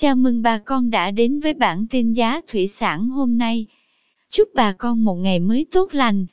Chào mừng bà con đã đến với bản tin giá thủy sản hôm nay. Chúc bà con một ngày mới tốt lành.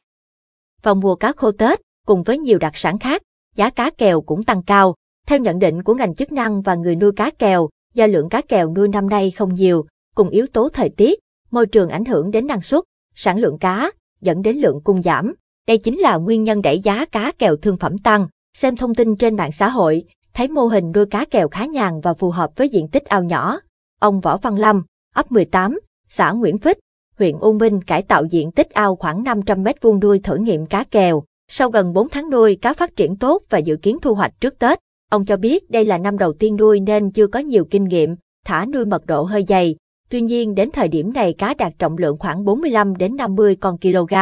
Vào mùa cá khô Tết, cùng với nhiều đặc sản khác, giá cá kèo cũng tăng cao. Theo nhận định của ngành chức năng và người nuôi cá kèo, do lượng cá kèo nuôi năm nay không nhiều, cùng yếu tố thời tiết, môi trường ảnh hưởng đến năng suất, sản lượng cá, dẫn đến lượng cung giảm. Đây chính là nguyên nhân đẩy giá cá kèo thương phẩm tăng. Xem thông tin trên mạng xã hội, thấy mô hình nuôi cá kèo khá nhàn và phù hợp với diện tích ao nhỏ. Ông Võ Văn Lâm, ấp 18, xã Nguyễn Phích, huyện U Minh cải tạo diện tích ao khoảng 500 m vuông nuôi thử nghiệm cá kèo. Sau gần 4 tháng nuôi, cá phát triển tốt và dự kiến thu hoạch trước Tết. Ông cho biết đây là năm đầu tiên nuôi nên chưa có nhiều kinh nghiệm, thả nuôi mật độ hơi dày. Tuy nhiên đến thời điểm này cá đạt trọng lượng khoảng 45 đến 50 con kg,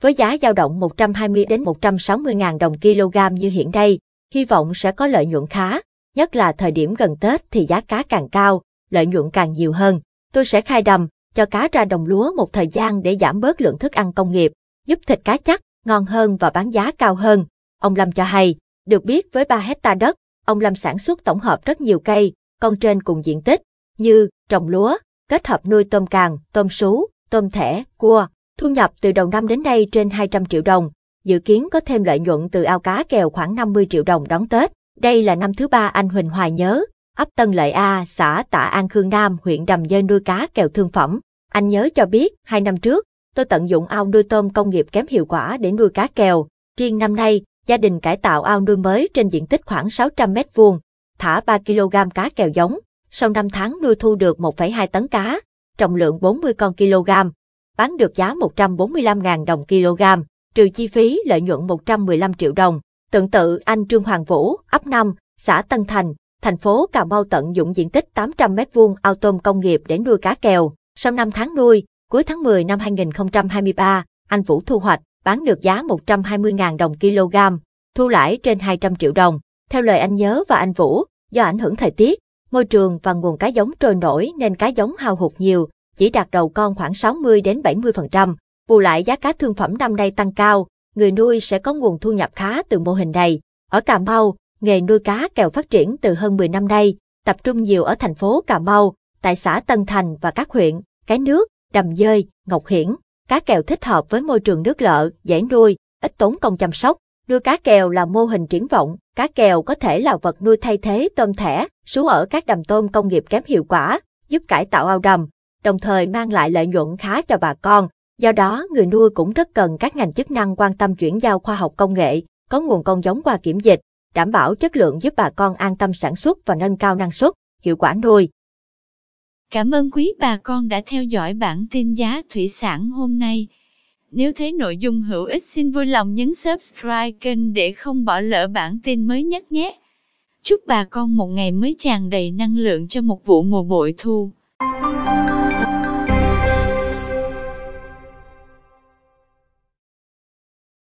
với giá dao động 120 đến 160 ngàn đồng kg như hiện nay hy vọng sẽ có lợi nhuận khá, nhất là thời điểm gần Tết thì giá cá càng cao, lợi nhuận càng nhiều hơn. Tôi sẽ khai đầm, cho cá ra đồng lúa một thời gian để giảm bớt lượng thức ăn công nghiệp, giúp thịt cá chắc, ngon hơn và bán giá cao hơn. Ông Lâm cho hay, được biết với 3 hecta đất, ông Lâm sản xuất tổng hợp rất nhiều cây, con trên cùng diện tích, như trồng lúa, kết hợp nuôi tôm càng, tôm sú, tôm thẻ, cua. Thu nhập từ đầu năm đến nay trên 200 triệu đồng, dự kiến có thêm lợi nhuận từ ao cá kèo khoảng 50 triệu đồng đón Tết. Đây là năm thứ ba anh Huỳnh Hoài nhớ, ấp Tân Lợi A, xã Tạ An Khương Nam, huyện Đầm Dơi nuôi cá kèo thương phẩm. Anh nhớ cho biết, hai năm trước, tôi tận dụng ao nuôi tôm công nghiệp kém hiệu quả để nuôi cá kèo. Riêng năm nay, gia đình cải tạo ao nuôi mới trên diện tích khoảng 600 mét vuông, thả 3 kg cá kèo giống. Sau 5 tháng nuôi thu được 1,2 tấn cá, trọng lượng 40 con kg, bán được giá 145.000 đồng kg trừ chi phí lợi nhuận 115 triệu đồng. Tương tự anh Trương Hoàng Vũ, ấp 5, xã Tân Thành, thành phố Cà Mau tận dụng diện tích 800 m2 ao tôm công nghiệp để nuôi cá kèo. Sau 5 tháng nuôi, cuối tháng 10 năm 2023, anh Vũ thu hoạch, bán được giá 120.000 đồng kg, thu lãi trên 200 triệu đồng. Theo lời anh Nhớ và anh Vũ, do ảnh hưởng thời tiết, môi trường và nguồn cá giống trôi nổi nên cá giống hao hụt nhiều, chỉ đạt đầu con khoảng 60 đến 70%. Bù lại giá cá thương phẩm năm nay tăng cao, người nuôi sẽ có nguồn thu nhập khá từ mô hình này. Ở Cà Mau, nghề nuôi cá kèo phát triển từ hơn 10 năm nay, tập trung nhiều ở thành phố Cà Mau, tại xã Tân Thành và các huyện, Cái Nước, Đầm Dơi, Ngọc Hiển. Cá kèo thích hợp với môi trường nước lợ, dễ nuôi, ít tốn công chăm sóc. Nuôi cá kèo là mô hình triển vọng, cá kèo có thể là vật nuôi thay thế tôm thẻ, xuống ở các đầm tôm công nghiệp kém hiệu quả, giúp cải tạo ao đầm, đồng thời mang lại lợi nhuận khá cho bà con. Do đó, người nuôi cũng rất cần các ngành chức năng quan tâm chuyển giao khoa học công nghệ, có nguồn con giống qua kiểm dịch, đảm bảo chất lượng giúp bà con an tâm sản xuất và nâng cao năng suất, hiệu quả nuôi. Cảm ơn quý bà con đã theo dõi bản tin giá thủy sản hôm nay. Nếu thấy nội dung hữu ích xin vui lòng nhấn subscribe kênh để không bỏ lỡ bản tin mới nhất nhé. Chúc bà con một ngày mới tràn đầy năng lượng cho một vụ mùa bội thu.